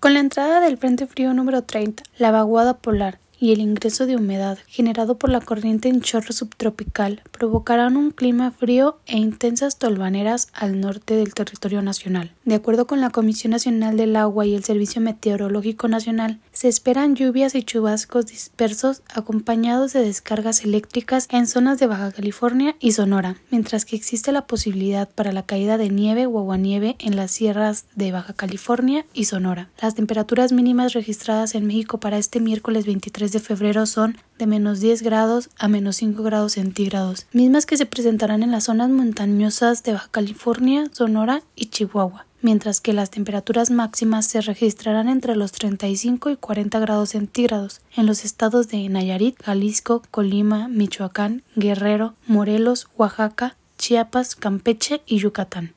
Con la entrada del Frente Frío número 30, la vaguada polar y el ingreso de humedad generado por la corriente en chorro subtropical provocarán un clima frío e intensas tolvaneras al norte del territorio nacional. De acuerdo con la Comisión Nacional del Agua y el Servicio Meteorológico Nacional, se esperan lluvias y chubascos dispersos acompañados de descargas eléctricas en zonas de Baja California y Sonora, mientras que existe la posibilidad para la caída de nieve o aguanieve en las sierras de Baja California y Sonora. Las temperaturas mínimas registradas en México para este miércoles 23 de febrero son de menos 10 grados a menos 5 grados centígrados, mismas que se presentarán en las zonas montañosas de Baja California, Sonora y Chihuahua mientras que las temperaturas máximas se registrarán entre los 35 y 40 grados centígrados en los estados de Nayarit, Jalisco, Colima, Michoacán, Guerrero, Morelos, Oaxaca, Chiapas, Campeche y Yucatán.